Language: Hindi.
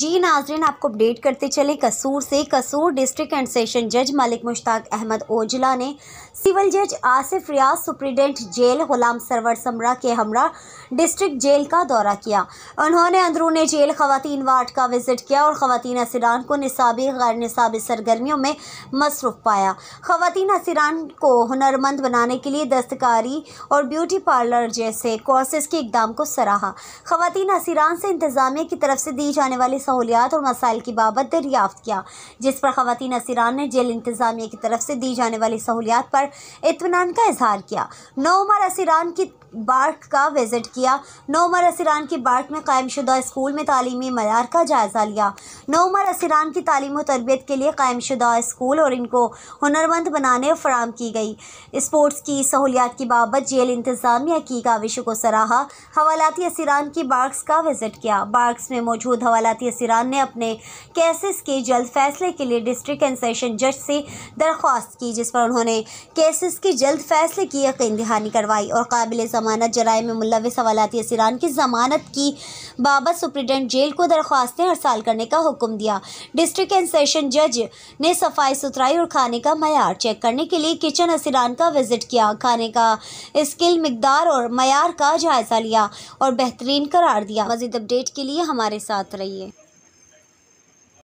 जी नाजरीन आपको अपडेट करते चले कसूर से कसूर डिस्ट्रिक्ट एंड सेशन जज मलिक मुश्ताक अहमद ओजला ने सिविल जज आसिफ रियाज सुप्रीडेंट जेल गुलाम सरवर समरा के हमरा डिस्ट्रिक्ट जेल का दौरा किया उन्होंने अंदरून जेल खवतिन वार्ड का विजिट किया और ख़वान असरान को निसाबी गैर निसाबी सरगर्मियों में मसरूफ़ पाया ख़वान असरान को हुनरमंद बनाने के लिए दस्तकारी और ब्यूटी पार्लर जैसे कोर्सेज़ के इकदाम को सराहा खवतान असरान से इंतज़ामिया की तरफ से दी जाने वाली सहूलियात और मसाइल की बाबत दरियाफ्त किया जिस पर ख़वान असीरान ने जेल इंतज़ामिया की तरफ से दी जाने वाली सहूलियात पर इतमान का इजहार किया नौ उमर असीरान की बार्क का विज़िट किया नौ उमर असीरान की बार्क में कायम शुदा स्कूल में तालीमी मैार का जायज़ा लिया नौ उमर असीरान की तलीम व तरबियत के लिए कायम शुदा स्कूल और इनको हुनरमंद बनाने फराम की गई स्पोर्ट्स की सहूलियात की बाबत जेल इंतज़ामिया की काविशों को सराहा हवालाती असीरान की बार्कस का विज़िट किया बार्कस में मौजूद हवालाती सिरान ने अपने केसेस के जल्द फैसले के लिए डिस्ट्रिक्ट एंड सेशन जज से दरख्वास्त की जिस पर उन्होंने केसेस के जल्द फैसले की यकीन दहानी करवाई और काबिल जमानत जराय में मुलव सवालती सिरान की जमानत की बाबत सुप्रिटेंडेंट जेल को दरख्वास्तें हर साल करने का हुक्म दिया डिस्ट्रिक्ट एंड सेशन जज ने सफाई सुथराई और खाने का मैार चेक करने के लिए किचन असरान का विजिट किया खाने का स्किल मकदार और मैार का जायजा लिया और बेहतरीन करार दिया मजीद अपडेट के लिए हमारे साथ रहिए